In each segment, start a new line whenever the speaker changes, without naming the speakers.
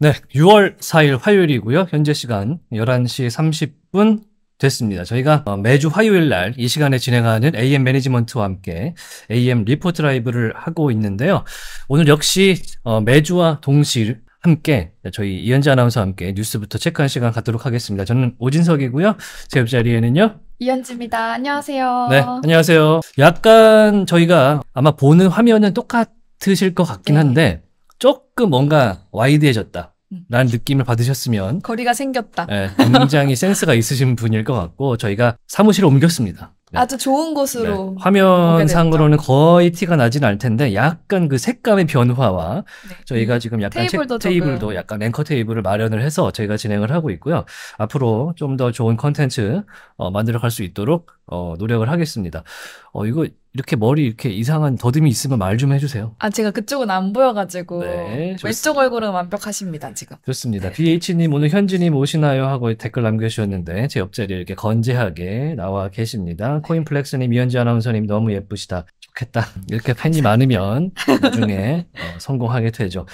네, 6월 4일 화요일이고요. 현재 시간 11시 30분 됐습니다. 저희가 어, 매주 화요일 날 이 시간에 진행하는 AM 매니지먼트와 함께 AM 리포트 라이브를 하고 있는데요. 오늘 역시 어, 매주와 동시 에 함께 저희 이현지 아나운서와 함께 뉴스부터 체크한 시간 갖도록 하겠습니다. 저는 오진석이고요. 제 옆자리에는요.
이현지입니다. 안녕하세요. 네,
안녕하세요. 약간 저희가 아마 보는 화면은 똑같으실 것 같긴 네. 한데 조금 뭔가 와이드해졌다. 음. 라는 느낌을 받으셨으면
거리가 생겼다. 네,
굉장히 센스가 있으신 분일 것 같고 저희가 사무실을 옮겼습니다.
네. 아주 좋은 곳으로 네.
화면상으로는 거의 티가 나진 않을 텐데 약간 그 색감의 변화와 네. 저희가 지금 약간 테이블도, 책, 테이블도 약간 앵커 테이블을 마련을 해서 저희가 진행을 하고 있고요 앞으로 좀 더 좋은 컨텐츠 어, 만들어 갈 수 있도록 어, 노력을 하겠습니다 어, 이거 이렇게 머리 이렇게 이상한 더듬이 있으면 말 좀 해주세요.
아 제가 그쪽은 안 보여가지고 네, 왼쪽 얼굴은 완벽하십니다
지금. 좋습니다. 네. BH님 오늘 현진님 오시나요 하고 댓글 남겨주셨는데 제 옆자리에 이렇게 건재하게 나와 계십니다. 네. 코인플렉스님 이현지 아나운서님 너무 예쁘시다. 좋겠다. 이렇게 팬이 많으면 나중에 어, 성공하게 되죠.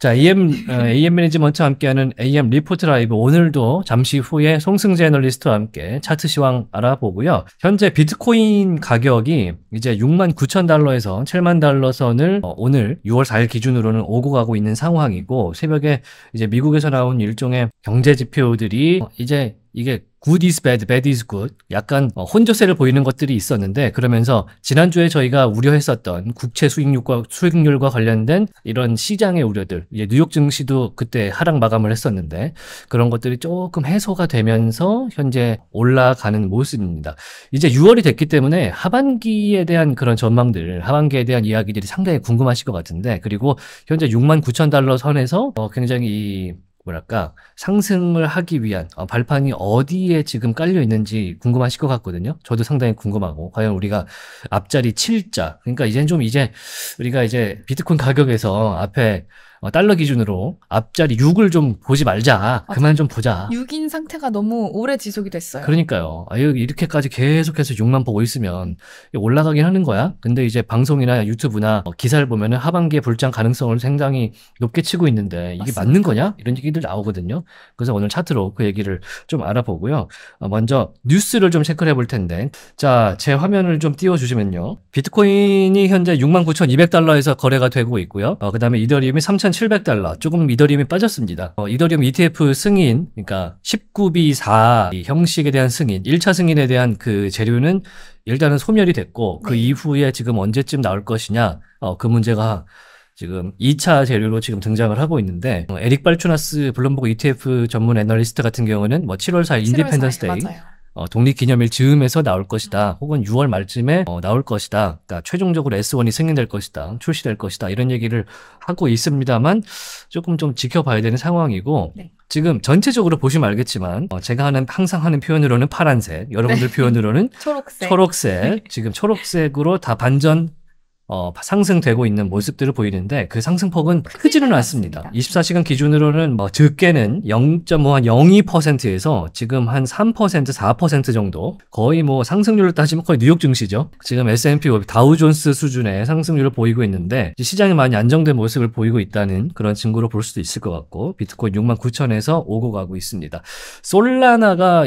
자, AM, 어, AM 매니지먼트와 함께하는 AM 리포트 라이브 오늘도 잠시 후에 송승재 애널리스트와 함께 차트 시황 알아보고요. 현재 비트코인 가격이 이제 6만 9천 달러에서 7만 달러 선을 어, 오늘 6월 4일 기준으로는 오고 가고 있는 상황이고 새벽에 이제 미국에서 나온 일종의 경제 지표들이 어, 이제 이게 good is bad, bad is good 약간 어, 혼조세를 보이는 것들이 있었는데 그러면서 지난주에 저희가 우려했었던 국채 수익률과 수익률과 관련된 이런 시장의 우려들 이제 뉴욕 증시도 그때 하락 마감을 했었는데 그런 것들이 조금 해소가 되면서 현재 올라가는 모습입니다. 이제 6월이 됐기 때문에 하반기에 대한 그런 전망들 하반기에 대한 이야기들이 상당히 궁금하실 것 같은데 그리고 현재 6만 9천 달러 선에서 어, 굉장히 뭐랄까 상승을 하기 위한 어, 발판이 어디에 지금 깔려 있는지 궁금하실 것 같거든요. 저도 상당히 궁금하고 과연 우리가 앞자리 7자 그러니까 이젠 좀 이제 우리가 이제 비트코인 가격에서 앞에 어, 달러 기준으로 앞자리 6을 좀 보지 말자. 맞아. 그만 좀 보자.
6인 상태가 너무 오래 지속이 됐어요.
그러니까요. 아, 이렇게까지 계속해서 6만 보고 있으면 올라가긴 하는 거야. 근데 이제 방송이나 유튜브나 뭐 기사를 보면 하반기에 불장 가능성을 상당히 높게 치고 있는데 이게 맞습니다. 맞는 거냐? 이런 얘기들 나오거든요. 그래서 오늘 차트로 그 얘기를 좀 알아보고요. 어, 먼저 뉴스를 좀 체크를 해볼 텐데 자, 제 화면을 좀 띄워주시면요. 비트코인이 현재 69,200달러에서 거래가 되고 있고요. 어, 그 다음에 이더리움이 3,000 3,700달러 조금 이더리움이 빠졌습니다. 어, 이더리움 ETF 승인 그러니까 19B4 형식에 대한 승인 1차 승인에 대한 그 재료는 일단은 소멸이 됐고 그 네. 이후에 지금 언제쯤 나올 것이냐 어, 그 문제가 지금 2차 재료로 지금 등장을 하고 있는데 어, 에릭 발추나스 블룸버그 ETF 전문 애널리스트 같은 경우는 뭐 7월 4일 인디펜던스 데이 어, 독립기념일 즈음에서 나올 것이다. 혹은 6월 말쯤에 어, 나올 것이다. 그러니까 최종적으로 S1이 승인될 것이다. 출시될 것이다. 이런 얘기를 하고 있습니다만 조금 좀 지켜봐야 되는 상황이고 네. 지금 전체적으로 보시면 알겠지만 어, 제가 하는 항상 하는 표현으로는 파란색, 여러분들 네. 표현으로는
초록색, 초록색.
지금 초록색으로 다 반전 어, 상승되고 있는 모습들을 보이는데 그 상승폭은 크지는 않습니다. 24시간 기준으로는 뭐 적게는 0.5 한 0.2%에서 지금 한 3%, 4% 정도 거의 뭐상승률을 따지면 거의 뉴욕 증시죠. 지금 S&P 다우존스 수준의 상승률을 보이고 있는데 시장이 많이 안정된 모습을 보이고 있다는 그런 증거로 볼 수도 있을 것 같고 비트코인 6만 9천에서 오고 가고 있습니다.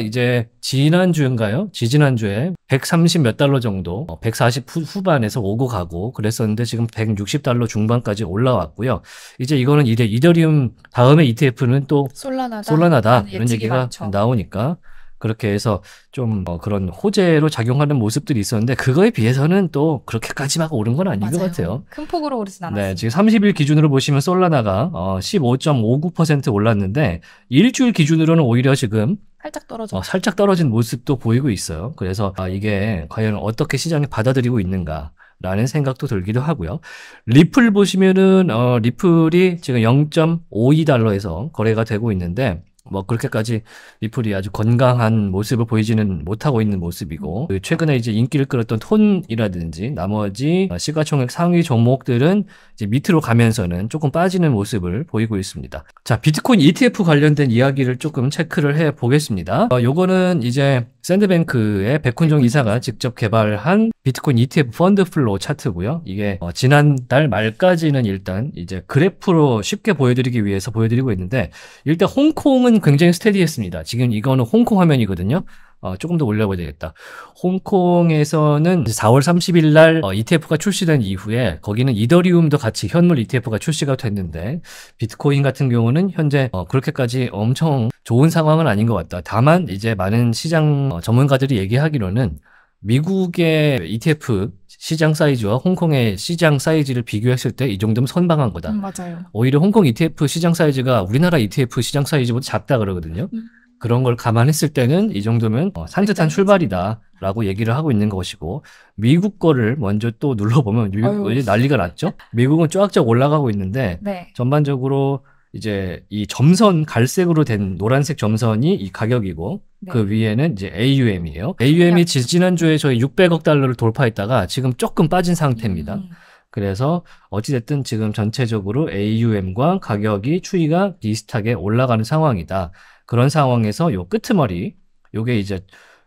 솔라나가 이제 지난주인가요? 지지난주에 130 몇 달러 정도 140 어, 후반에서 오고 가고 그랬었는데 지금 160달러 중반까지 올라왔고요. 이제 이거는 이제 이더리움 다음에 ETF는 또 솔라나다, 솔라나다 이런 얘기가 많죠. 나오니까 그렇게 해서 좀어 그런 호재로 작용하는 모습들이 있었는데 그거에 비해서는 또 그렇게까지 막 오른 건 아닌 맞아요. 것 같아요.
큰 폭으로 오르진 않았어요.
네, 지금 30일 기준으로 보시면 솔라나가 어15.59% 올랐는데 일주일 기준으로는 오히려 지금 살짝 떨어져. 어, 살짝 떨어진 모습도 보이고 있어요. 그래서 아, 이게 과연 어떻게 시장이 받아들이고 있는가. 라는 생각도 들기도 하고요. 리플 보시면은 어, 리플이 지금 0.52달러에서 거래가 되고 있는데 뭐 그렇게까지 리플이 아주 건강한 모습을 보이지는 못하고 있는 모습이고 그 최근에 이제 인기를 끌었던 톤이라든지 나머지 시가총액 상위 종목들은 이제 밑으로 가면서는 조금 빠지는 모습을 보이고 있습니다. 자 비트코인 ETF 관련된 이야기를 조금 체크를 해 보겠습니다. 어, 요거는 이제 샌드뱅크의 백훈종 이사가 직접 개발한 비트코인 ETF 펀드 플로우 차트고요. 이게 어, 지난달 말까지는 일단 이제 그래프로 쉽게 보여드리기 위해서 보여드리고 있는데 일단 홍콩은 굉장히 스테디했습니다. 지금 이거는 홍콩 화면이거든요. 어, 조금 더 올려봐야 되겠다. 홍콩에서는 4월 30일 날 어, ETF가 출시된 이후에 거기는 이더리움도 같이 현물 ETF가 출시가 됐는데 비트코인 같은 경우는 현재 어, 그렇게까지 엄청 좋은 상황은 아닌 것 같다. 다만 이제 많은 시장 어, 전문가들이 얘기하기로는 미국의 ETF 시장 사이즈와 홍콩의 시장 사이즈를 비교했을 때 이 정도면 선방한 거다. 음, 맞아요. 오히려 홍콩 ETF 시장 사이즈가 우리나라 ETF 시장 사이즈보다 작다 그러거든요. 음. 그런 걸 감안했을 때는 이 정도면 어, 산뜻한 출발이다라고 얘기를 하고 있는 것이고 미국 거를 먼저 또 눌러보면 미국 이제 난리가 났죠. 미국은 쫙쫙 올라가고 있는데 네. 전반적으로 이제 이 점선 갈색으로 된 노란색 점선이 이 가격이고 네. 그 위에는 이제 AUM이에요. 네. AUM이 지난주에 저희 600억 달러를 돌파했다가 지금 조금 빠진 상태입니다. 음. 그래서 어찌됐든 지금 전체적으로 AUM과 가격이 추이가 비슷하게 올라가는 상황이다. 그런 상황에서 요 끄트머리 요게 이제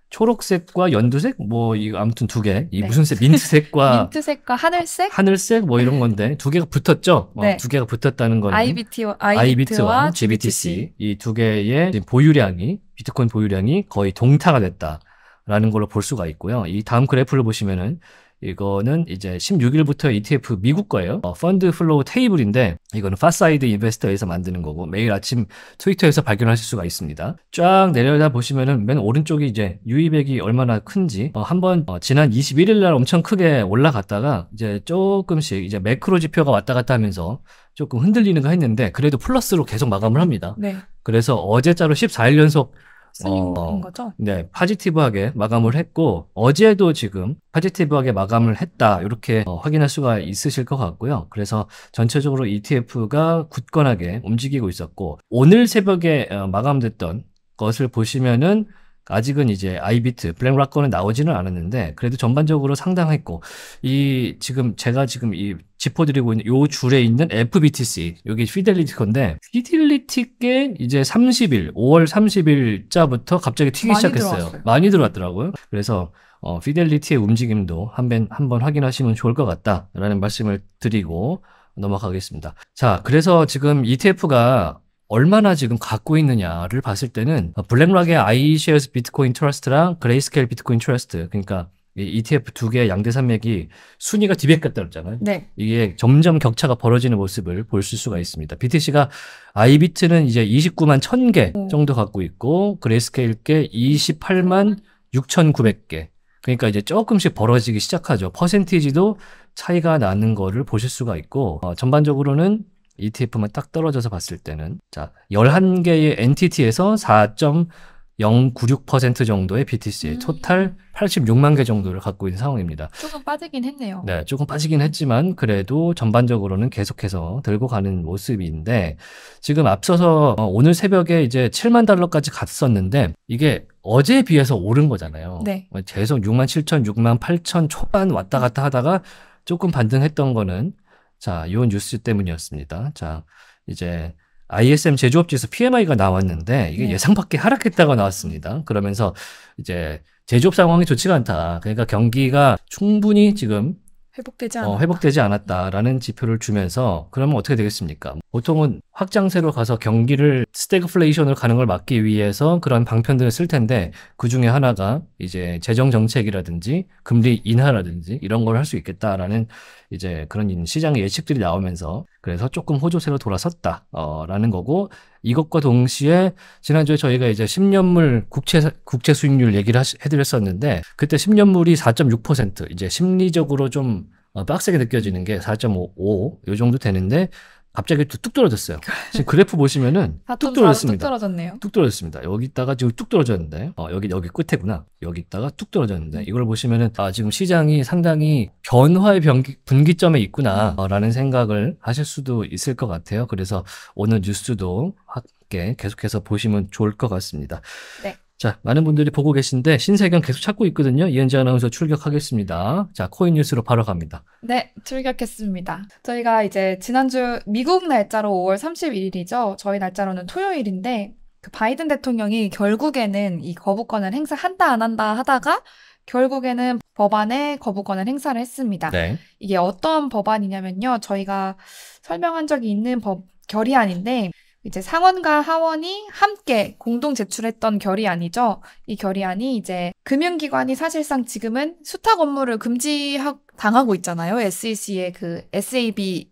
초록색과 연두색 뭐 이거 아무튼 두 개. 이 네. 무슨 색? 민트색과
민트색과 하늘색?
하늘색 뭐 이런 건데 네. 두 개가 붙었죠. 어, 네. 어, 두 개가 붙었다는 거는 IBT,
IBT와
GBTC 이 두 개의 보유량이 비트코인 보유량이 거의 동타가 됐다라는 걸로 볼 수가 있고요. 이 다음 그래프를 보시면은 이거는 이제 16일부터 ETF 미국 거예요. 어, 펀드 플로우 테이블인데 이거는 파사이드 인베스터에서 만드는 거고 매일 아침 트위터에서 발견하실 수가 있습니다. 쫙 내려다 보시면은 맨 오른쪽이 이제 유입액이 얼마나 큰지 어, 한번 어, 지난 21일 날 엄청 크게 올라갔다가 이제 조금씩 이제 매크로 지표가 왔다 갔다 하면서 조금 흔들리는 거 했는데 그래도 플러스로 계속 마감을 합니다. 네. 그래서 어제자로 14일 연속 쓰인 어, 거죠? 네, 파지티브하게 마감을 했고 어제도 지금 파지티브하게 마감을 했다 이렇게 어, 확인할 수가 있으실 것 같고요. 그래서 전체적으로 ETF가 굳건하게 움직이고 있었고 오늘 새벽에 어, 마감됐던 것을 보시면은 아직은 이제 아이비트, 블랙락 거는 나오지는 않았는데 그래도 전반적으로 상당했고 이 지금 제가 지금 이 짚어드리고 있는 요 줄에 있는 FBTC 여기 피델리티 건데 피델리티께 이제 30일 5월 30일자부터 갑자기 튀기 많이 시작했어요. 들어왔어요. 많이 들어왔더라고요. 그래서 어, 피델리티의 움직임도 한번 한번 확인하시면 좋을 것 같다라는 말씀을 드리고 넘어가겠습니다. 자, 그래서 지금 ETF가 얼마나 지금 갖고 있느냐를 봤을 때는 어, 블랙락의 아이쉐어스 비트코인 트러스트랑 그레이스케일 비트코인 트러스트 그러니까 ETF 두 개의 양대 산맥이 순위가 뒤백 가떨 그랬잖아요. 네. 이게 점점 격차가 벌어지는 모습을 볼 수가 있습니다. BTC가 아이비트는 이제 29만 1000개 정도 갖고 있고 그레이스케일께 28만 6900개. 그러니까 이제 조금씩 벌어지기 시작하죠. 퍼센티지도 차이가 나는 거를 보실 수가 있고 어, 전반적으로는 ETF만 딱 떨어져서 봤을 때는 자 11개의 엔티티에서 4.096% 정도의 BTC의 음. 토탈 86만 개 정도를 갖고 있는 상황입니다.
조금 빠지긴 했네요.
네, 조금 빠지긴 했지만 그래도 전반적으로는 계속해서 들고 가는 모습인데 지금 앞서서 어, 오늘 새벽에 이제 7만 달러까지 갔었는데 이게 어제에 비해서 오른 거잖아요. 네. 계속 6만 7천, 6만 8천 초반 왔다 갔다 하다가 조금 반등했던 거는 자, 요 뉴스 때문이었습니다. 자, 이제 ISM 제조업지에서 PMI가 나왔는데 이게 네. 예상 밖에 하락했다고 나왔습니다. 그러면서 이제 제조업 상황이 좋지가 않다. 그러니까 경기가 충분히 지금
회복되지 어, 않았다. 어,
회복되지 않았다라는 지표를 주면서 그러면 어떻게 되겠습니까? 보통은 확장세로 가서 경기를 스태그플레이션을 가는 걸 막기 위해서 그런 방편들을 쓸 텐데 그 중에 하나가 이제 재정 정책이라든지 금리 인하라든지 이런 걸 할 수 있겠다라는 이제 그런 시장 예측들이 나오면서 그래서 조금 호조세로 돌아섰다라는 거고 이것과 동시에 지난주에 저희가 이제 10년물 국채 국채 수익률 얘기를 하시, 해드렸었는데 그때 10년물이 4.6% 이제 심리적으로 좀 어, 빡세게 느껴지는 게 4.5, 5, 요 정도 되는데 갑자기 또뚝 떨어졌어요. 지금 그래프 보시면은 뚝 떨어졌습니다. 뚝
떨어졌네요. 뚝
떨어졌습니다. 여기 있다가 지금 뚝 떨어졌는데, 어, 여기 여기 끝에구나. 여기 있다가 뚝 떨어졌는데, 이걸 보시면은 아 지금 시장이 상당히 변화의 변기, 분기점에 있구나라는 생각을 하실 수도 있을 것 같아요. 그래서 오늘 뉴스도 함께 계속해서 보시면 좋을 것 같습니다. 네. 자, 많은 분들이 보고 계신데 신세경 계속 찾고 있거든요. 이은지 아나운서 출격하겠습니다. 자, 코인 뉴스로 바로 갑니다.
네, 출격했습니다. 저희가 이제 지난주 미국 날짜로 5월 31일이죠. 저희 날짜로는 토요일인데 그 바이든 대통령이 결국에는 이 거부권을 행사한다 안 한다 하다가 결국에는 법안에 거부권을 행사를 했습니다. 네. 이게 어떤 법안이냐면요. 저희가 설명한 적이 있는 법 결의안인데 이제 상원과 하원이 함께 공동 제출했던 결의안이죠. 이 결의안이 이제 금융기관이 사실상 지금은 수탁 업무를 금지당하고 있잖아요. SEC의 그 SAB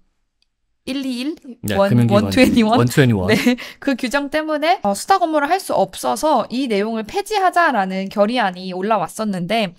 121, 네, 121, 네, 그 규정 때문에 어, 수탁 업무를 할 수 없어서 이 내용을 폐지하자라는 결의안이 올라왔었는데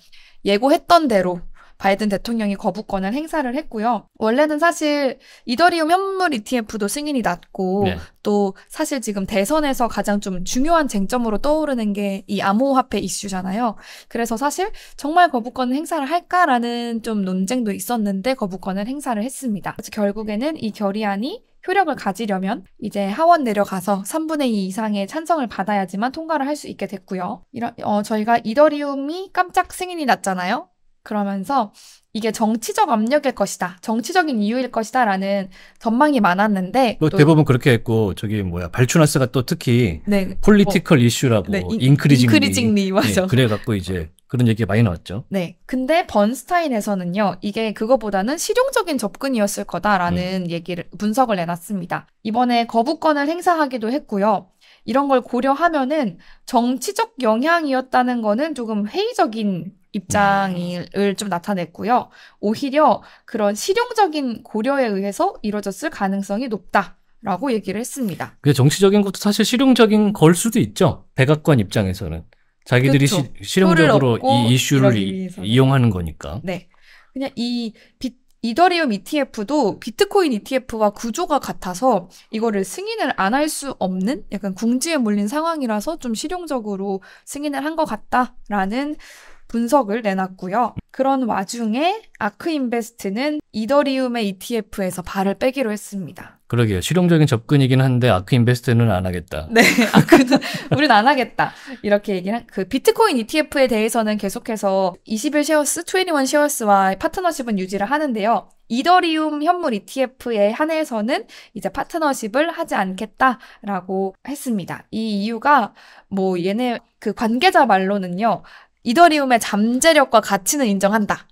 예고했던 대로 바이든 대통령이 거부권을 행사를 했고요. 원래는 사실 이더리움 현물 ETF도 승인이 났고 네. 또 사실 지금 대선에서 가장 좀 중요한 쟁점으로 떠오르는 게 이 암호화폐 이슈잖아요. 그래서 사실 정말 거부권 행사를 할까라는 좀 논쟁도 있었는데 거부권을 행사를 했습니다. 결국에는 이 결의안이 효력을 가지려면 이제 하원 내려가서 3분의 2 이상의 찬성을 받아야지만 통과를 할 수 있게 됐고요. 이런 어, 저희가 이더리움이 깜짝 승인이 났잖아요. 그러면서 이게 정치적 압력일 것이다, 정치적인 이유일 것이다라는 전망이 많았는데 뭐 대부분
그렇게 했고 저기 뭐야 발추나스가 또 특히
네, 폴리티컬
뭐, 이슈라고 네, 인크리징리, 인크 네, 맞아. 네, 그래갖고 이제 그런 얘기 가 많이 나왔죠.
네, 근데 번스타인에서는요 이게 그거보다는 실용적인 접근이었을 거다라는 음. 얘기를 분석을 내놨습니다. 이번에 거부권을 행사하기도 했고요. 이런 걸 고려하면은 정치적 영향이었다는 거는 조금 회의적인 입장을 좀 나타냈고요. 오히려 그런 실용적인 고려에 의해서 이루어졌을 가능성이 높다. 라고 얘기를 했습니다.
그 정치적인 것도 사실 실용적인 걸 수도 있죠. 백악관 입장에서는. 자기들이 시, 실용적으로 이 이슈를 이, 이용하는 거니까.
네. 그냥 이 빛, 이더리움 ETF도 비트코인 ETF와 구조가 같아서 이거를 승인을 안 할 수 없는 약간 궁지에 몰린 상황이라서 좀 실용적으로 승인을 한 것 같다라는 분석을 내놨고요. 그런 와중에 아크인베스트는 이더리움의 ETF에서 발을 빼기로 했습니다.
그러게요. 실용적인 접근이긴 한데 아크인베스트는 안 하겠다. 네,
아크는 우린 안 하겠다. 이렇게 얘기는 그 비트코인 ETF에 대해서는 계속해서 21 쉐어스, 21 쉐어스와 파트너십은 유지를 하는데요. 이더리움 현물 ETF에 한해서는 이제 파트너십을 하지 않겠다라고 했습니다. 이 이유가 뭐 얘네 그 관계자 말로는요. 이더리움의 잠재력과 가치는 인정한다.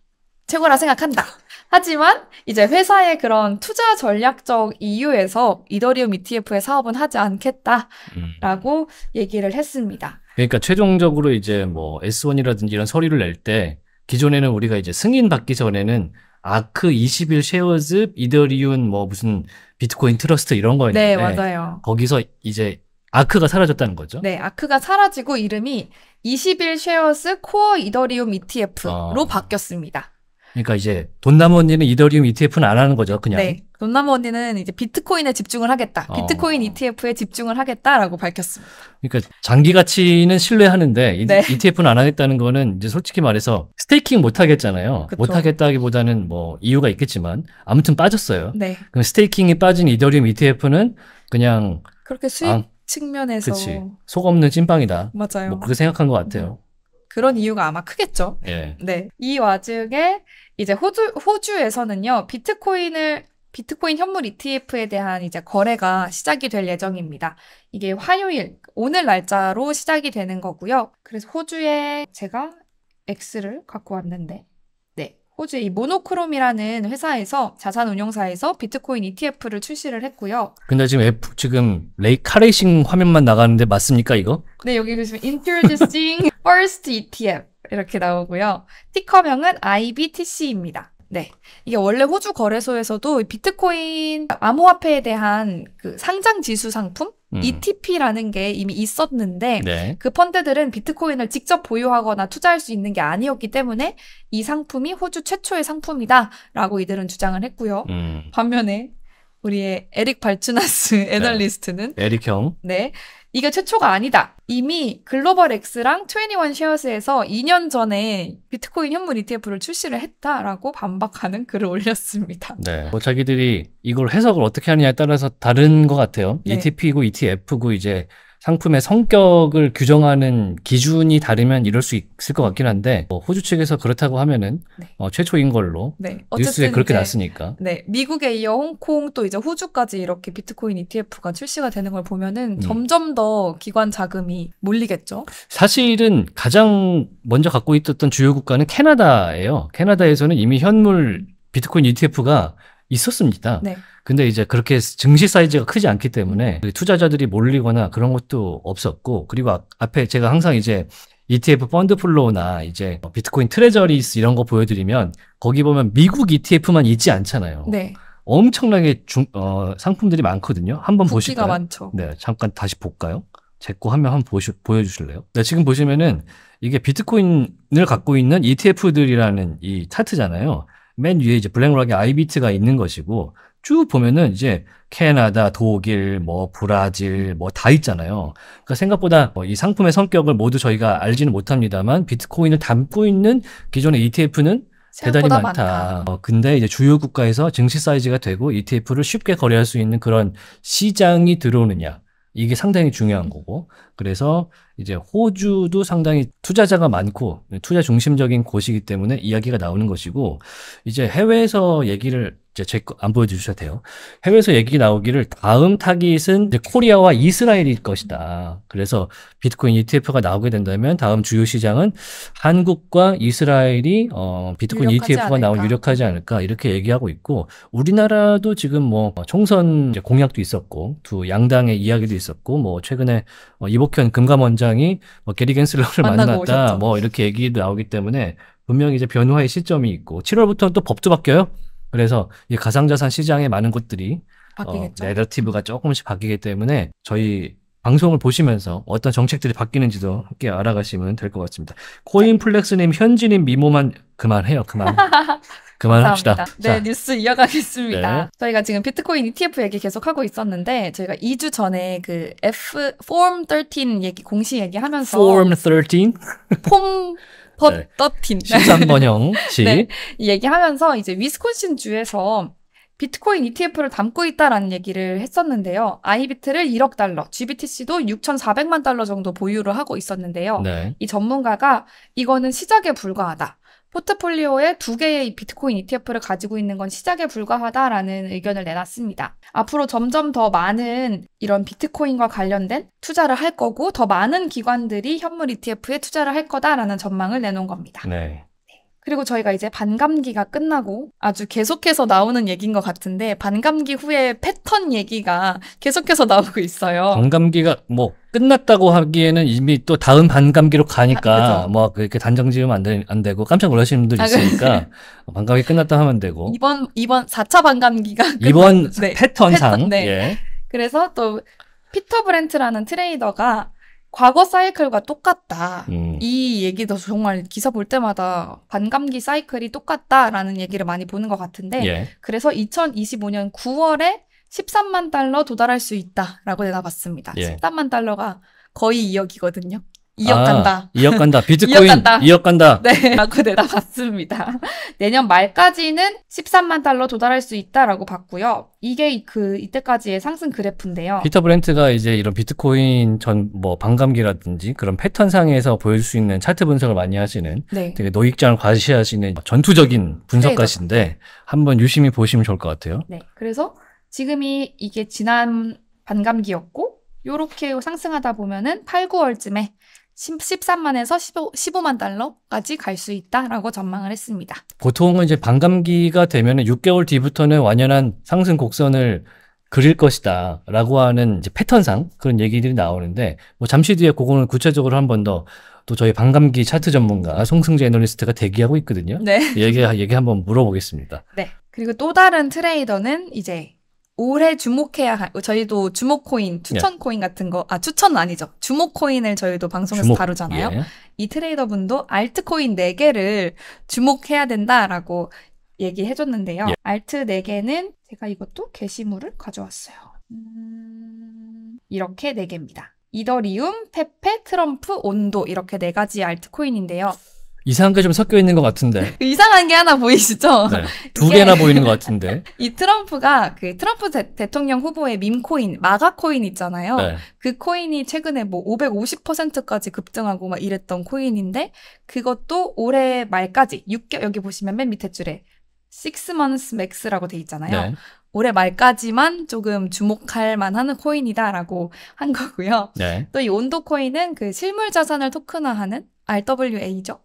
최고라 생각한다. 하지만 이제 회사의 그런 투자 전략적 이유에서 이더리움 ETF의 사업은 하지 않겠다라고 음. 얘기를 했습니다.
그러니까 최종적으로 이제 뭐 S1이라든지 이런 서류를 낼 때 기존에는 우리가 이제 승인 받기 전에는 아크 20일 쉐어즈 이더리움 뭐 무슨 비트코인 트러스트 이런 거였는데 네, 맞아요. 거기서 이제 아크가 사라졌다는 거죠?
네, 아크가 사라지고 이름이 21 쉐어스 코어 이더리움 ETF로 아. 바뀌었습니다.
그러니까 이제 돈나무 언니는 이더리움 ETF는 안 하는 거죠, 그냥. 네.
돈나무 언니는 이제 비트코인에 집중을 하겠다. 아. 비트코인 어. E ETF에 집중을 하겠다라고 밝혔습니다.
그러니까 장기 가치는 신뢰하는데 네. ETF는 안 하겠다는 거는 이제 솔직히 말해서 스테이킹 못 하겠잖아요. 못 하겠다기보다는 뭐 이유가 있겠지만 아무튼 빠졌어요. 네. 그럼 스테이킹이 빠진 이더리움 ETF는 그냥
그렇게 수익 아, 측면에서 그치.
속 없는 찐빵이다. 맞아요. 뭐 그렇게 생각한 것 같아요. 음.
그런 이유가 아마 크겠죠. 예. 네. 이 와중에 이제 호주 호주에서는요 비트코인을 비트코인 현물 ETF에 대한 이제 거래가 시작이 될 예정입니다. 이게 화요일 오늘 날짜로 시작이 되는 거고요. 그래서 호주에 제가 X를 갖고 왔는데 호주의 이 모노크롬이라는 회사에서 자산운용사에서 비트코인 ETF를 출시를 했고요.
근데 지금 F, 지금 레이 카레이싱 화면만 나가는데 맞습니까 이거?
네 여기 보시면 Introducing First ETF 이렇게 나오고요. 티커명은 IBTC입니다. 네. 이게 원래 호주 거래소에서도 비트코인 암호화폐에 대한 그 상장 지수 상품? 음. ETP라는 게 이미 있었는데 네. 그 펀드들은 비트코인을 직접 보유하거나 투자할 수 있는 게 아니었기 때문에 이 상품이 호주 최초의 상품이다라고 이들은 주장을 했고요. 음. 반면에 우리의 에릭 발츠나스 애널리스트는
네. 에릭 형.
네. 이게 최초가 아니다. 이미 글로벌 X랑 21 쉐어스에서 2년 전에 비트코인 현물 ETF를 출시를 했다라고 반박하는 글을 올렸습니다.
네. 뭐 자기들이 이걸 해석을 어떻게 하느냐에 따라서 다른 것 같아요. 네. ETP고 ETF고 이제 상품의 성격을 규정하는 기준이 다르면 이럴 수 있을 것 같긴 한데 뭐 호주 측에서 그렇다고 하면은 네. 어, 최초인 걸로 네. 뉴스에 그렇게 났으니까
네 미국에 이어 홍콩 또 이제 호주까지 이렇게 비트코인 ETF가 출시가 되는 걸 보면은 음. 점점 더 기관 자금이 몰리겠죠.
사실은 가장 먼저 갖고 있었던 주요 국가는 캐나다예요. 캐나다에서는 이미 현물 비트코인 ETF가 있었습니다. 네. 근데 이제 그렇게 증시 사이즈가 크지 않기 때문에 투자자들이 몰리거나 그런 것도 없었고 그리고 앞에 제가 항상 이제 ETF 펀드 플로우나 이제 뭐 비트코인 트레저리스 이런 거 보여드리면 거기 보면 미국 ETF만 있지 않잖아요. 네. 엄청나게 중, 어, 상품들이 많거든요. 한번 보실까요? 많죠. 네, 잠깐 다시 볼까요? 제거 화면 한번 보시, 보여주실래요? 네, 지금 보시면은 이게 비트코인을 갖고 있는 ETF들이라는 이 차트잖아요. 맨 위에 이제 블랙락의 아이비트가 있는 것이고 쭉 보면은 이제 캐나다, 독일, 뭐 브라질 뭐 다 있잖아요. 그러니까 생각보다 뭐이 상품의 성격을 모두 저희가 알지는 못합니다만 비트코인을 담고 있는 기존의 ETF는 대단히 많다. 많다. 어, 근데 이제 주요 국가에서 증시 사이즈가 되고 ETF를 쉽게 거래할 수 있는 그런 시장이 들어오느냐. 이게 상당히 중요한 거고 그래서 이제 호주도 상당히 투자자가 많고 투자 중심적인 곳이기 때문에 이야기가 나오는 것이고 이제 해외에서 얘기를 이제 제 안 보여주셔도 돼요. 해외에서 얘기 나오기를 다음 타깃은 이제 코리아와 이스라엘일 것이다. 그래서 비트코인 ETF가 나오게 된다면 다음 주요 시장은 한국과 이스라엘이 어, 비트코인 ETF가 나온 유력하지 않을까 이렇게 얘기하고 있고 우리나라도 지금 뭐 총선 공약도 있었고 두 양당의 이야기도 있었고 뭐 최근에 어, 이번 조복현 금감원장이 뭐 게리 겐슬러를 만났다 뭐 이렇게 얘기도 나오기 때문에 분명히 이제 변화의 시점이 있고 7월부터는 또 법도 바뀌어요. 그래서 이 가상자산 시장의 많은 것들이 어, 바뀌겠죠. 어, 내러티브가 조금씩 바뀌기 때문에 저희 방송을 보시면서 어떤 정책들이 바뀌는지도 함께 알아가시면 될 것 같습니다. 코인플렉스님, 현진님 미모만 그만해요. 그만. 그만합시다. 네, 자. 뉴스 이어가겠습니다.
네. 저희가 지금 비트코인 ETF 얘기 계속하고 있었는데 저희가 2주 전에 그 F Form 13 얘기 공시 얘기하면서 Form 13? 폼 버터틴. 네. 13번영 시. 네, 얘기하면서 이제 위스콘신 주에서 비트코인 ETF를 담고 있다라는 얘기를 했었는데요. 아이비트를 1억 달러, GBTC도 6,400만 달러 정도 보유를 하고 있었는데요. 네. 이 전문가가 이거는 시작에 불과하다. 포트폴리오에 두 개의 비트코인 ETF를 가지고 있는 건 시작에 불과하다라는 의견을 내놨습니다. 앞으로 점점 더 많은 이런 비트코인과 관련된 투자를 할 거고 더 많은 기관들이 현물 ETF에 투자를 할 거다라는 전망을 내놓은 겁니다. 네. 그리고 저희가 이제 반감기가 끝나고 아주 계속해서 나오는 얘기인 것 같은데 반감기 후에 패턴 얘기가 계속해서 나오고 있어요.
반감기가 뭐 끝났다고 하기에는 이미 또 다음 반감기로 가니까 아, 뭐 그렇게 단정 지으면 안, 되, 안 되고 깜짝 놀라시는 분들 아, 그- 있으니까 뭐 반감기 끝났다 하면 되고
이번 이번 4차 반감기가 이번 네. 패턴상 패턴, 네. 예. 그래서 또 피터 브렌트라는 트레이더가 과거 사이클과 똑같다. 음. 이 얘기도 정말 기사 볼 때마다 반감기 사이클이 똑같다라는 얘기를 많이 보는 것 같은데 예. 그래서 2025년 9월에 13만 달러 도달할 수 있다라고 내다봤습니다. 예. 13만 달러가 거의 2억이거든요. 2억 아, 간다. 2억 간다. 비트코인 2억 간다. 2억 간다. 네. 라고 내다봤습니다. 내년 말까지는 13만 달러 도달할 수 있다라고 봤고요. 이게 그 이때까지의 상승 그래프인데요.
피터 브랜트가 이제 이런 비트코인 전 뭐 반감기라든지 그런 패턴상에서 보여줄 수 있는 차트 분석을 많이 하시는 네. 되게 노익장을 과시하시는 전투적인 분석가신데 네, 한번 유심히 보시면 좋을 것 같아요. 네.
그래서 지금이 이게 지난 반감기였고 요렇게 상승하다 보면은 8, 9월쯤에 13만에서 15, 15만 달러까지 갈 수 있다라고 전망을 했습니다.
보통은 이제 반감기가 되면 6개월 뒤부터는 완연한 상승 곡선을 그릴 것이다 라고 하는 이제 패턴상 그런 얘기들이 나오는데 뭐 잠시 뒤에 그거는 구체적으로 한 번 더 또 저희 반감기 차트 전문가 송승재 애널리스트가 대기하고 있거든요. 네. 얘기, 얘기 한번 물어보겠습니다.
네. 그리고 또 다른 트레이더는 이제 올해 주목해야 할 저희도 주목 코인 추천 예. 코인 같은 거 아 추천은 아니죠 주목 코인을 저희도 방송에서 주목, 다루잖아요 예. 이 트레이더 분도 알트 코인 4 개를 주목해야 된다라고 얘기해 줬는데요 예. 알트 4 개는 제가 이것도 게시물을 가져왔어요 음... 이렇게 4 개입니다 이더리움 페페 트럼프 온도 이렇게 4 가지 알트 코인인데요
이상한 게 좀 섞여 있는 것 같은데.
이상한 게 하나 보이시죠? 네. 두 개나 보이는 것 같은데. 이 트럼프가 그 트럼프 대, 통령 후보의 민 코인, 마가 코인 있잖아요. 네. 그 코인이 최근에 뭐 550%까지 급등하고 막 이랬던 코인인데 그것도 올해 말까지 6개 여기 보시면 맨 밑에 줄에 6 months max라고 돼 있잖아요. 네. 올해 말까지만 조금 주목할 만한 코인이다라고 한 거고요. 네. 또이 온도 코인은 그 실물 자산을 토큰화하는 RWA죠.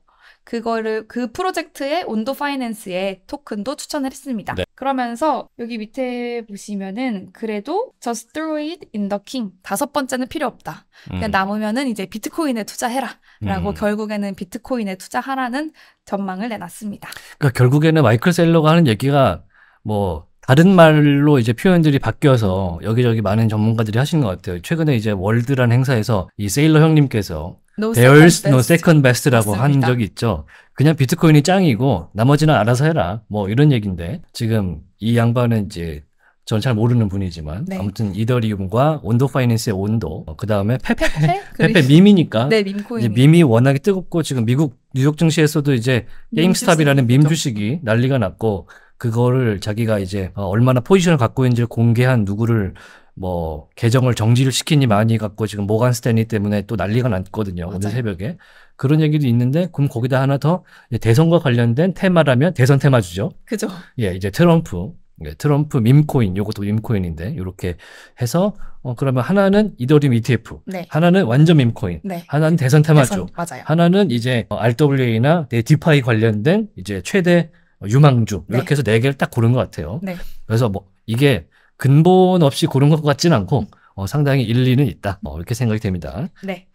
그거를 그 프로젝트의 온도 파이낸스의 토큰도 추천을 했습니다. 네. 그러면서 여기 밑에 보시면은 그래도 just throw it in the king 다섯 번째는 필요 없다. 그냥 음. 남으면은 이제 비트코인에 투자해라라고 음. 결국에는 비트코인에 투자하라는 전망을 내놨습니다.
그러니까 결국에는 마이클 셀러가 하는 얘기가 뭐 다른 말로 이제 표현들이 바뀌어서 여기저기 많은 전문가들이 하시는 것 같아요. 최근에 이제 월드라는 행사에서 이 세일러 형님께서 no there's no second best라고 한 적이 있죠. 그냥 비트코인이 짱이고 나머지는 알아서 해라. 뭐 이런 얘기인데 지금 이 양반은 이제 저는 잘 모르는 분이지만 네. 아무튼 이더리움과 온도 파이낸스의 온도 어, 그다음에 페페 페페, 페페 밈이니까 네, 이제 밈이 워낙에 뜨겁고 지금 미국 뉴욕 증시에서도 이제 게임스탑이라는 밈 주식이 난리가 났고 그거를 자기가 이제 어, 얼마나 포지션을 갖고 있는지를 공개한 누구를 뭐개정을 정지를 시키니 많이 갖고 지금 모간 스탠리 때문에 또 난리가 났거든요. 맞아요. 오늘 새벽에. 그런 얘기도 있는데 그럼 거기다 하나 더 대선과 관련된 테마라면 대선 테마주죠. 그죠. 예, 이제 트럼프 예, 트럼프 밈코인, 요것도 밈코인인데 요렇게 해서 어 그러면 하나는 이더리움 ETF, 네. 하나는 완전 밈코인, 네. 하나는 대선 테마주, 대선, 하나는 이제 RWA나 네, 디파이 관련된 이제 최대 유망주 이렇게 네. 해서 네 개를 딱 고른 것 같아요. 네. 그래서 뭐 이게 근본 없이 고른 것 같진 않고 음. 어, 상당히 일리는 있다. 어, 이렇게 생각이 됩니다.
네.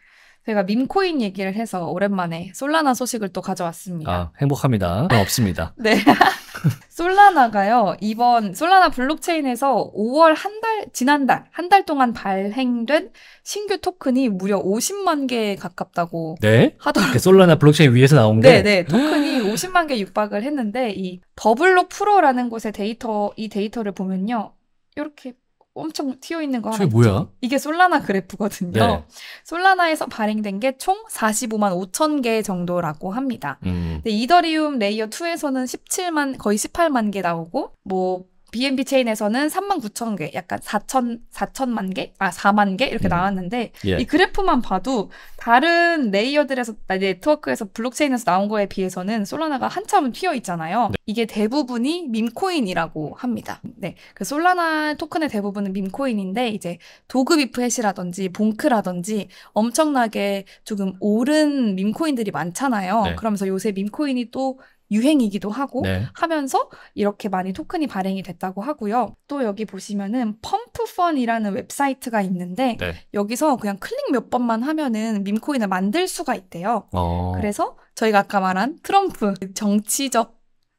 저희가 밈코인 얘기를 해서 오랜만에 솔라나 소식을 또 가져왔습니다.
아, 행복합니다. 없습니다.
네. 솔라나가요, 이번 솔라나 블록체인에서 5월 한 달, 지난달, 한 달 동안 발행된 신규 토큰이 무려 50만 개에 가깝다고 네?
하더라고요. 솔라나 블록체인 위에서 나온 게? 네네.
네. 토큰이 50만 개 육박을 했는데, 이 더블로 프로라는 곳의 데이터, 이 데이터를 보면요. 이렇게 엄청 튀어 있는 거 하나 뭐야? 이게 솔라나 그래프거든요. 네. 솔라나에서 발행된 게 총 45만 5천 개 정도라고 합니다. 음. 근데 이더리움 레이어 2에서는 17만 거의 18만 개 나오고 뭐 B&B 체인에서는 3만 9천 개, 약간 4천 4천만 개, 아 4만 개 이렇게 음. 나왔는데 예. 이 그래프만 봐도 다른 레이어들에서 네트워크에서 아, 블록체인에서 나온 거에 비해서는 솔라나가 한참 은 튀어 있잖아요. 네. 이게 대부분이 밈코인이라고 합니다. 네, 그 솔라나 토큰의 대부분은 밈코인인데 이제 도그비프 해시라든지 봉크라든지 엄청나게 조금 오른 밈코인들이 많잖아요. 네. 그러면서 요새 밈코인이 또 유행이기도 하고 네. 하면서 이렇게 많이 토큰이 발행이 됐다고 하고요. 또 여기 보시면은 펌프펀이라는 웹사이트가 있는데 네. 여기서 그냥 클릭 몇 번만 하면은 밈코인을 만들 수가 있대요.
어. 그래서
저희가 아까 말한 트럼프 정치적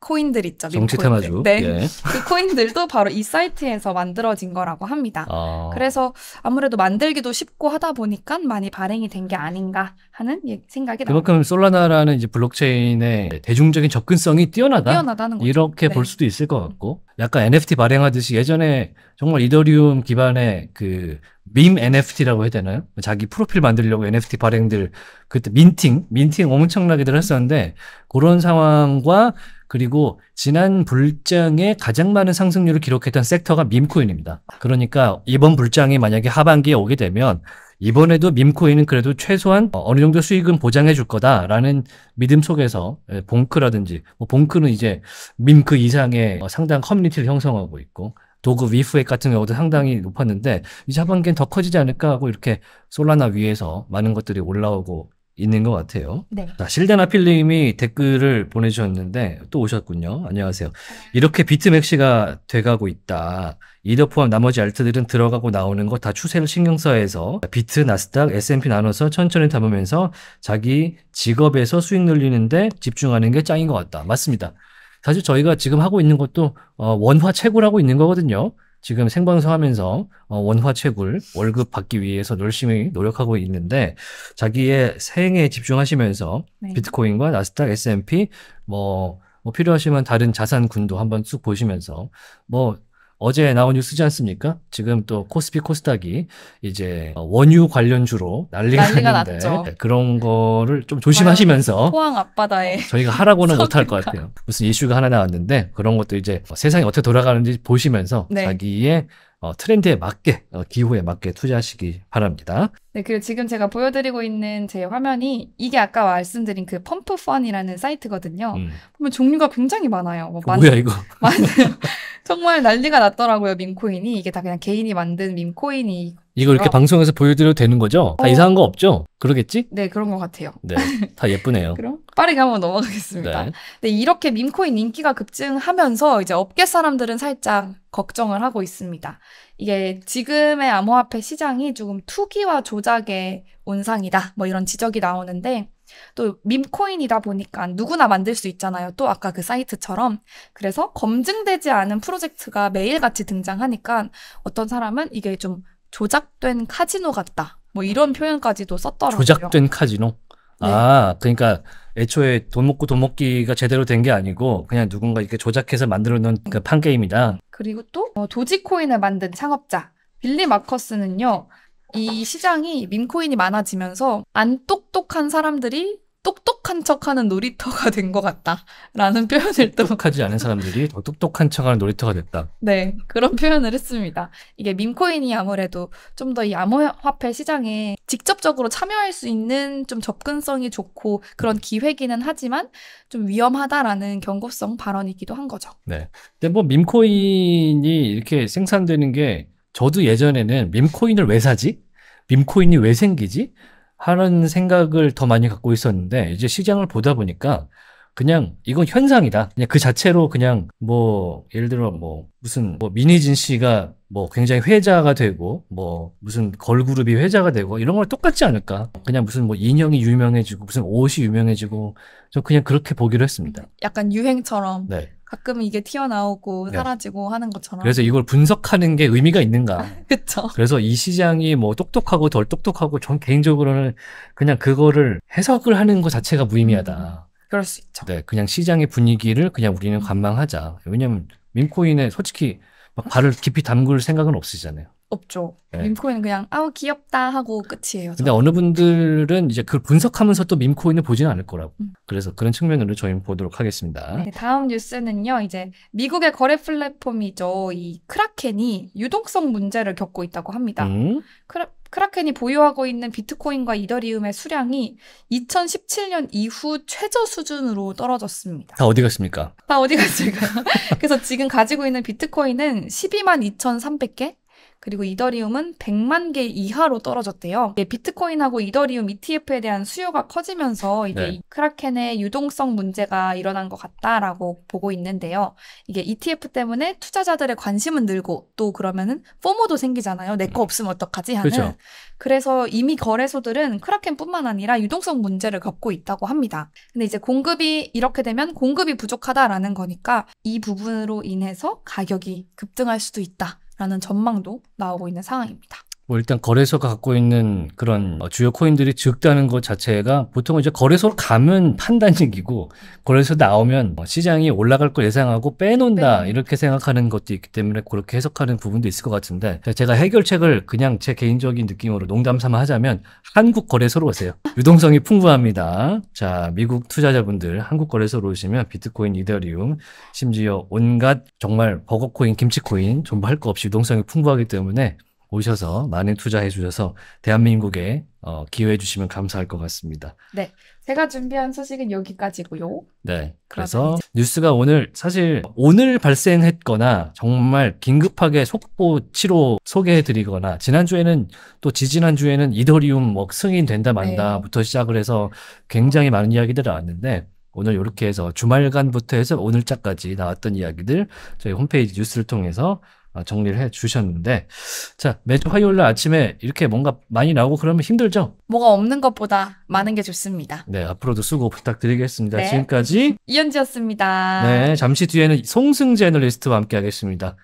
코인들 있죠. 정치 테마주. 네. 예. 그 코인들도 바로 이 사이트에서 만들어진 거라고 합니다. 아. 그래서 아무래도 만들기도 쉽고 하다 보니까 많이 발행이 된 게 아닌가 하는 예, 생각이 납니다. 그만큼
솔라나라는 이제 블록체인의 대중적인 접근성이 뛰어나다. 뛰어나다는 거죠. 이렇게 네. 볼 수도 있을 것 같고. 약간 NFT 발행하듯이 예전에 정말 이더리움 기반의 그밈 NFT라고 해야 되나요? 자기 프로필 만들려고 NFT 발행들 그때 민팅, 민팅 엄청나게들 했었는데 그런 상황과 그리고 지난 불장에 가장 많은 상승률을 기록했던 섹터가 밈코인입니다. 그러니까 이번 불장이 만약에 하반기에 오게 되면 이번에도 밈코인은 그래도 최소한 어느 정도 수익은 보장해 줄 거다라는 믿음 속에서 예, 봉크라든지 뭐 봉크는 이제 밈크 그 이상의 상당 커뮤니티를 형성하고 있고 도그 위프액 같은 경우도 상당히 높았는데 이 하반기엔 더 커지지 않을까 하고 이렇게 솔라나 위에서 많은 것들이 올라오고 있는 것 같아요. 네. 자, 실데나 필님이 댓글을 보내주셨는데 또 오셨군요. 안녕하세요. 이렇게 비트맥시가 돼가고 있다. 이더 포함 나머지 알트들은 들어가고 나오는 거 다 추세를 신경 써야 해서 비트, 나스닥, S&P 나눠서 천천히 담으면서 자기 직업에서 수익 늘리는데 집중하는 게 짱인 것 같다. 맞습니다. 사실 저희가 지금 하고 있는 것도 어, 원화 채굴하고 있는 거거든요. 지금 생방송하면서 어, 원화 채굴 월급 받기 위해서 열심히 노력하고 있는데 자기의 생에 집중하시면서 네. 비트코인과 나스닥, S&P 뭐, 뭐 필요하시면 다른 자산군도 한번 쑥 보시면서 뭐 어제 나온 뉴스지 않습니까? 지금 또 코스피 코스닥이 이제 원유 관련주로 난리가, 난리가 났는데 났죠. 네, 그런 거를 좀 조심하시면서
포항 앞바다에 어,
저희가 하라고는 못할 것 같아요. 무슨 이슈가 하나 나왔는데 그런 것도 이제 세상이 어떻게 돌아가는지 보시면서 네. 자기의 어, 트렌드에 맞게 어, 기호에 맞게 투자하시기 바랍니다.
네, 그리고 지금 제가 보여드리고 있는 제 화면이 이게 아까 말씀드린 그 펌프펀이라는 사이트거든요. 음. 보면 종류가 굉장히 많아요. 뭐 만, 뭐야 이거? 많 정말 난리가 났더라고요 민코인이 이게 다 그냥 개인이 만든 민코인이
이거 이렇게 어. 방송에서 보여드려도 되는 거죠? 다 어. 이상한 거 없죠? 그러겠지?
네, 그런 것 같아요.
네, 다 예쁘네요. 그럼
빠르게 한번 넘어가겠습니다. 네. 네, 이렇게 밈코인 인기가 급증하면서 이제 업계 사람들은 살짝 걱정을 하고 있습니다. 이게 지금의 암호화폐 시장이 조금 투기와 조작의 온상이다. 뭐 이런 지적이 나오는데 또 밈코인이다 보니까 누구나 만들 수 있잖아요. 또 아까 그 사이트처럼. 그래서 검증되지 않은 프로젝트가 매일같이 등장하니까 어떤 사람은 이게 좀 조작된 카지노 같다. 뭐 이런 표현까지도 썼더라고요. 조작된
카지노? 네. 아, 그러니까 애초에 돈 먹고 돈 먹기가 제대로 된 게 아니고 그냥 누군가 이렇게 조작해서 만들어 놓은 그 판게임이다.
그리고 또 어, 도지코인을 만든 창업자 빌리 마커스는요. 이 시장이 민코인이 많아지면서 안 똑똑한 사람들이 똑똑한 척하는 놀이터가 된
것 같다라는 표현을 또 똑똑하지 않은 사람들이 더 똑똑한 척하는 놀이터가 됐다.
네, 그런 표현을 했습니다. 이게 민코인이 아무래도 좀더이 암호화폐 시장에 직접적으로 참여할 수 있는 좀 접근성이 좋고 그런 기회기는 하지만 좀 위험하다라는 경고성 발언이기도 한 거죠.
네, 근데 뭐 민코인이 이렇게 생산되는 게 저도 예전에는 민코인을 왜 사지? 민코인이 왜 생기지? 하는 생각을 더 많이 갖고 있었는데 이제 시장을 보다 보니까 그냥 이건 현상이다. 그냥 그 자체로 그냥 뭐 예를 들어 뭐 무슨 뭐 민희진 씨가 뭐 굉장히 회자가 되고 뭐 무슨 걸그룹이 회자가 되고 이런 걸 똑같지 않을까? 그냥 무슨 뭐 인형이 유명해지고 무슨 옷이 유명해지고 저 그냥 그렇게 보기로 했습니다.
약간 유행처럼 네. 가끔 이게 튀어나오고 네. 사라지고 하는 것처럼. 그래서
이걸 분석하는 게 의미가 있는가. 그죠 그래서 이 시장이 뭐 똑똑하고 덜 똑똑하고 전 개인적으로는 그냥 그거를 해석을 하는 것 자체가 무의미하다. 음, 그럴 수 있죠. 네, 그냥 시장의 분위기를 그냥 우리는 관망하자. 왜냐면 민코인에 솔직히 막 발을 깊이 담글 생각은 없으시잖아요.
없죠. 네. 밈코인은 그냥 아우 귀엽다 하고 끝이에요.
저는. 근데 어느 분들은 이제 그걸 분석하면서 또 밈코인을 보지는 않을 거라고. 음. 그래서 그런 측면으로 저희는 보도록 하겠습니다. 네,
다음 뉴스는요. 이제 미국의 거래 플랫폼이죠. 이 크라켄이 유동성 문제를 겪고 있다고 합니다. 음? 크라, 크라켄이 보유하고 있는 비트코인과 이더리움의 수량이 2017년 이후 최저 수준으로 떨어졌습니다.
다 어디 갔습니까?
다 어디 갔을까요? 그래서 지금 가지고 있는 비트코인은 122,300개, 만 그리고 이더리움은 100만 개 이하로 떨어졌대요. 비트코인하고 이더리움 ETF에 대한 수요가 커지면서 이게 네. 크라켄의 유동성 문제가 일어난 것 같다라고 보고 있는데요. 이게 ETF 때문에 투자자들의 관심은 늘고 또 그러면은 포모도 생기잖아요. 내 거 없으면 어떡하지 하는. 그쵸. 그렇죠. 그래서 이미 거래소들은 크라켄뿐만 아니라 유동성 문제를 겪고 있다고 합니다. 근데 이제 공급이 이렇게 되면 공급이 부족하다라는 거니까 이 부분으로 인해서 가격이 급등할 수도 있다. 라는 전망도 나오고 있는 상황입니다.
뭐 일단 거래소가 갖고 있는 그런 어, 주요 코인들이 적다는 것 자체가 보통 이제 거래소로 가면 판단식이고 거래소 나오면 뭐 시장이 올라갈 걸 예상하고 빼놓는다 네. 이렇게 생각하는 것도 있기 때문에 그렇게 해석하는 부분도 있을 것 같은데 제가 해결책을 그냥 제 개인적인 느낌으로 농담 삼아 하자면 한국 거래소로 오세요. 유동성이 풍부합니다. 자, 미국 투자자분들 한국 거래소로 오시면 비트코인, 이더리움, 심지어 온갖 정말 버거코인, 김치코인 전부 할 거 없이 유동성이 풍부하기 때문에 오셔서 많은 투자해 주셔서 대한민국에 어, 기여해 주시면 감사할 것 같습니다.
네. 제가 준비한 소식은 여기까지고요.
네. 그래서 이제... 뉴스가 오늘 사실 오늘 발생했거나 정말 긴급하게 속보치로 소개해 드리거나 지난주에는 또 지지난주에는 이더리움 뭐 승인된다 네. 만다부터 네. 시작을 해서 굉장히 많은 이야기들이 나왔는데 오늘 이렇게 해서 주말간부터 해서 오늘자까지 나왔던 이야기들 저희 홈페이지 뉴스를 통해서 어, 정리를 해 주셨는데 자 매주 화요일 날 아침에 이렇게 뭔가 많이 나오고 그러면 힘들죠?
뭐가 없는 것보다 많은 게 좋습니다.
네 앞으로도 수고 부탁드리겠습니다. 네. 지금까지
이현지였습니다. 네
잠시 뒤에는 송승 재널리스트와 함께하겠습니다.